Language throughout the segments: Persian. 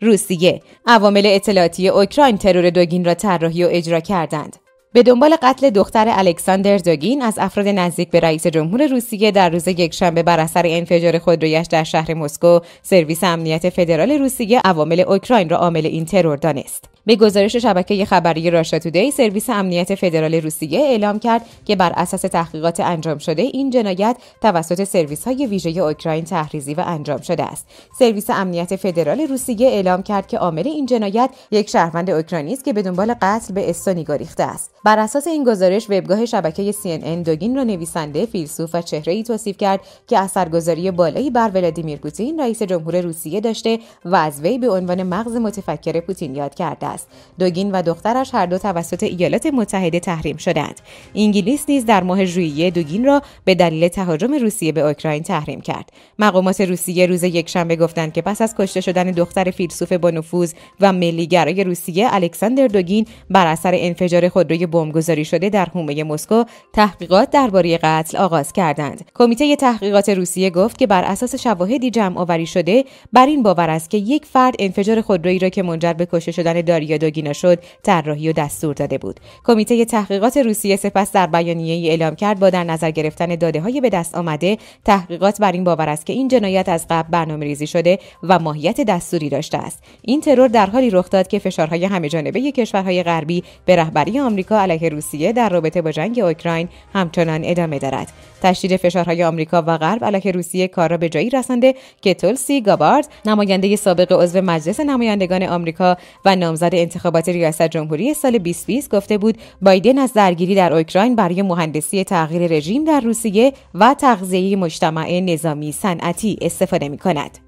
روسیه عوامل اطلاعاتی اوکراین ترور دوگین را طراحی و اجرا کردند به دنبال قتل دختر الکساندر دوگین از افراد نزدیک به رئیس جمهور روسیه در روز یکشنبه بر اثر انفجار خودرویش در شهر مسکو سرویس امنیت فدرال روسیه عوامل اوکراین را عامل این ترور دانست به گزارش شبکه خبری راشا تودی سرویس امنیت فدرال روسیه اعلام کرد که بر اساس تحقیقات انجام شده این جنایت توسط سرویس های ویژه اوکراین تحریزی و انجام شده است سرویس امنیت فدرال روسیه اعلام کرد که عامل این جنایت یک شهروند اوکراینی است که به دنبال قتل به استونی گریخته است بر اساس این گزارش وبگاه شبکه CNN دوگین را نویسنده فیلسوف و چهره ای توصیف کرد که اثرگذاری بالایی بر ولادیمیر پوتین رئیس جمهور روسیه داشته و از وی به عنوان مغز متفکر پوتین یاد کرده دوگین و دخترش هر دو توسط ایالات متحده تحریم شدند انگلیس نیز در ماه ژوئیه دوگین را به دلیل تهاجم روسیه به اوکراین تحریم کرد مقامات روسیه روز یکشنبه گفتند که پس از کشته شدن دختر فیلسوف با نفوذ و ملیگرای روسیه الکساندر دوگین بر اثر انفجار خودروی بمبگذاری شده در حومه مسکو تحقیقات درباره قتل آغاز کردند کمیته تحقیقات روسیه گفت که بر اساس شواهدی جمع آوری شده بر این باور است که یک فرد انفجار خودرویی را که منجر به کشته شدن دوگینا شد طراحی و دستور داده بود کمیته تحقیقات روسیه سپس در بیانیه ای اعلام کرد با در نظر گرفتن داده های به دست آمده تحقیقات بر این باور است که این جنایت از قبل برنامه ریزی شده و ماهیت دستوری داشته است این ترور در حالی رخ داد که فشارهای همه جانبه کشورهای غربی به رهبری آمریکا علیه روسیه در رابطه با جنگ اوکراین همچنان ادامه دارد تشدید فشارهای آمریکا و غرب علیه روسیه کار را به جایی رسانده که تولسی گابارد نماینده سابق عضو مجلس نمایندگان آمریکا و نامزد انتخابات ریاست جمهوری سال 2020 گفته بود بایدن از درگیری در اوکراین برای مهندسی تغییر رژیم در روسیه و تغذیه مجتمع نظامی صنعتی استفاده می کند.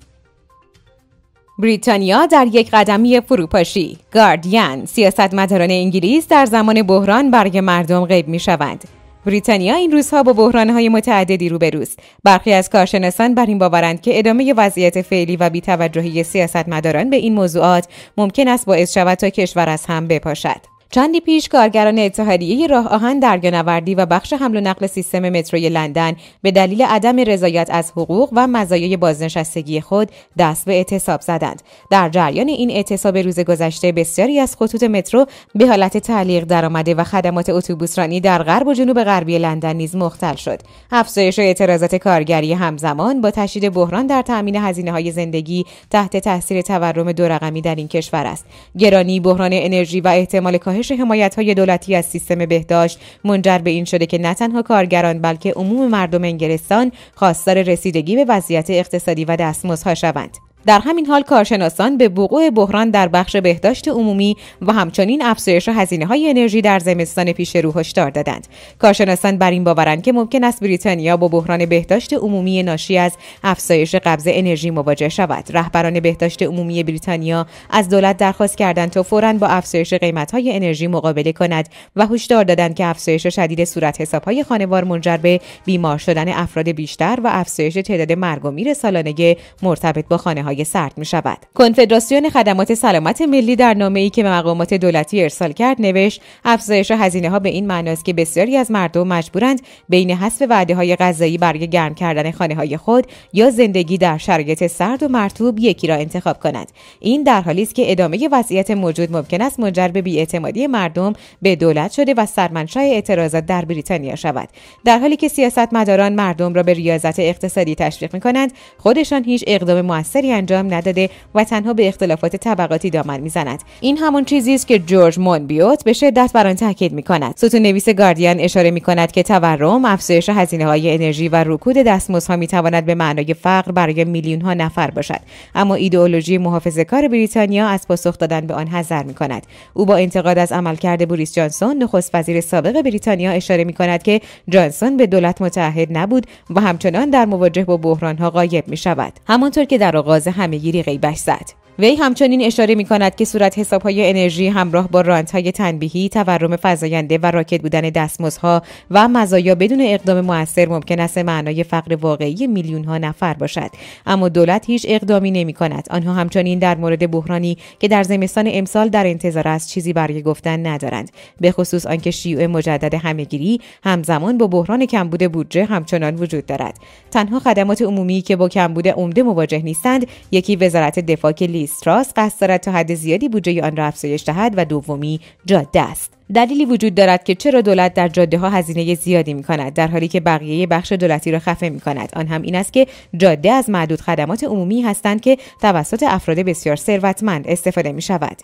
بریتانیا در یک قدمی فروپاشی گاردین سیاستمداران انگلیس در زمان بحران برای مردم غیب می شوند. بریتانیا این روزها با بحرانهای متعددی روبروست برخی از کارشناسان بر این باورند که ادامه وضعیت فعلی و بیتوجهی سیاستمداران به این موضوعات ممکن است باعث شود تا کشور از هم بپاشد چندی پیش کارگران اتحادیه راه آهن دریانوردی و بخش حمل و نقل سیستم متروی لندن به دلیل عدم رضایت از حقوق و مزایای بازنشستگی خود دست به اعتصاب زدند در جریان این اعتصاب روز گذشته بسیاری از خطوط مترو به حالت تعلیق درآمده و خدمات اتوبوسرانی در غرب و جنوب غربی لندن نیز مختل شد افزایش اعتراضات کارگری همزمان با تشدید بحران در تامین هزینه های زندگی تحت تاثیر تورم دو در این کشور است گرانی بحران انرژی و احتمال کاهش کاهش حمایت های دولتی از سیستم بهداشت منجر به این شده که نه تنها کارگران بلکه عموم مردم انگلستان خواستار رسیدگی به وضعیت اقتصادی و دستمزدها شوند در همین حال کارشناسان به وقوع بحران در بخش بهداشت عمومی و همچنین افزایش هزینه های انرژی در زمستان پیش رو هشدار دادند کارشناسان بر این باورند که ممکن است بریتانیا با بحران بهداشت عمومی ناشی از افزایش قبض انرژی مواجه شود رهبران بهداشت عمومی بریتانیا از دولت درخواست کردند تا فوراً با افزایش قیمت های انرژی مقابله کند و هشدار دادند که افزایش شدید صورت حساب های خانوار منجر به بیمار شدن افراد بیشتر و افزایش تعداد مرگ و میر سالانه مرتبط با خانه های سرد می شود کنفدراسیون خدمات سلامت ملی در نامه ای که به مقامات دولتی ارسال کرد نوشت افزایش هزینه ها به این معناست که بسیاری از مردم مجبورند بین حسب وعده های غذایی برای گرم کردن خانه های خود یا زندگی در شرایط سرد و مرتوب یکی را انتخاب کنند این در حالی است که ادامه وضعیت موجود ممکن است منجر به بیاعتمادی مردم به دولت شده و سرمنشای اعتراضات در بریتانیا شود در حالی که سیاستمداران مردم را به ریاضت اقتصادی تشویق می کنند خودشان هیچ اقدام موثری انجام نداده و تنها به اختلافات طبقاتی دامن میزند این همون چیزی است که جورج مونبیوت به شدت بر آن تاکید میکند ستون نویس گاردین اشاره میکند که تورم افزایش هزینه های انرژی و رکود دستمزدها میتواند به معنای فقر برای میلیون ها نفر باشد اما ایدئولوژی محافظه کار بریتانیا از پاسخ دادن به آن حذر میکند او با انتقاد از عملکرد بوریس جانسون نخست وزیر سابق بریتانیا اشاره میکند که جانسون به دولت متحد نبود و همچنان در مواجه با بحران ها غایب می شود همانطور که در آغاز گیری غیبش زد وی همچنین اشاره می کند که صورت حساب های انرژی همراه با رانت های تنبیهی، تورم فزاینده و راکت بودن دستمزدها و مزایا بدون اقدام موثر ممکن است معنای فقر واقعی میلیون ها نفر باشد اما دولت هیچ اقدامی نمی کند آنها همچنین در مورد بحرانی که در زمستان امسال در انتظار است چیزی برای گفتن ندارند به خصوص آنکه شیوع مجدد همهگیری همزمان با بحران کمبود بودجه همچنان وجود دارد تنها خدمات عمومی که با کمبود عمده مواجه نیستند یکی وزارت دفاع که لیستراس قصد دارد تا حد زیادی بودجه آن را افزایش دهد و دومی جاده است دلیلی وجود دارد که چرا دولت در جاده ها هزینه زیادی می کند در حالی که بقیه بخش دولتی را خفه می کند آن هم این است که جاده از معدود خدمات عمومی هستند که توسط افراد بسیار ثروتمند استفاده می شود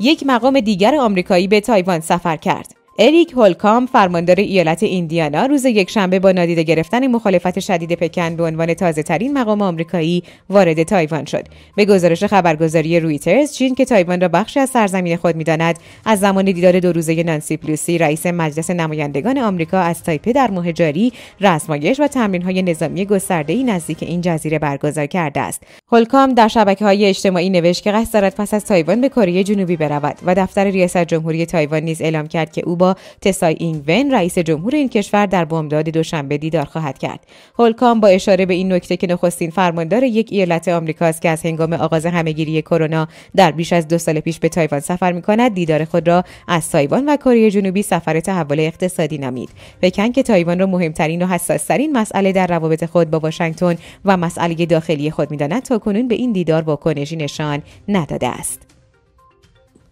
یک مقام دیگر آمریکایی به تایوان سفر کرد اریک هولکام فرماندار ایالت ایندیانا روز یکشنبه با نادیده گرفتن مخالفت شدید پکن به عنوان تازه ترین مقام آمریکایی وارد تایوان شد به گزارش خبرگزاری رویترز چین که تایوان را بخشی از سرزمین خود میداند از زمان دیدار دو روزه نانسی پلوسی رئیس مجلس نمایندگان آمریکا از تایپه در ماه جاری رسمایش و های نظامی گسترده ای نزدیک این جزیره برگزار کرده است هولکام در شبکه های اجتماعی نوشت که قصد دارد پس از تایوان به کره جنوبی برود و دفتر ریاست جمهوری تایوان نیز اعلام کرد که او با تسای اینگون رئیس جمهور این کشور در بامداد دوشنبه دیدار خواهد کرد هولکام با اشاره به این نکته که نخستین فرماندار یک ایالت آمریکاست که از هنگام آغاز همهگیری کرونا در بیش از دو سال پیش به تایوان سفر می کند دیدار خود را از تایوان و کره جنوبی سفر تحول اقتصادی نامید پکن که تایوان را مهمترین و حساسترین مسئله در روابط خود با واشنگتن و مسئله داخلی خود میداند تا به این دیدار واکنشی نشان نداده است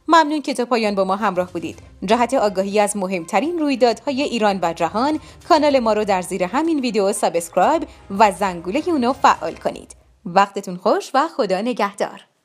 ممنون که تا پایان با ما همراه بودید جهت آگاهی از مهمترین رویدادهای ایران و جهان کانال ما رو در زیر همین ویدیو سابسکرایب و زنگوله اونو فعال کنید وقتتون خوش و خدا نگهدار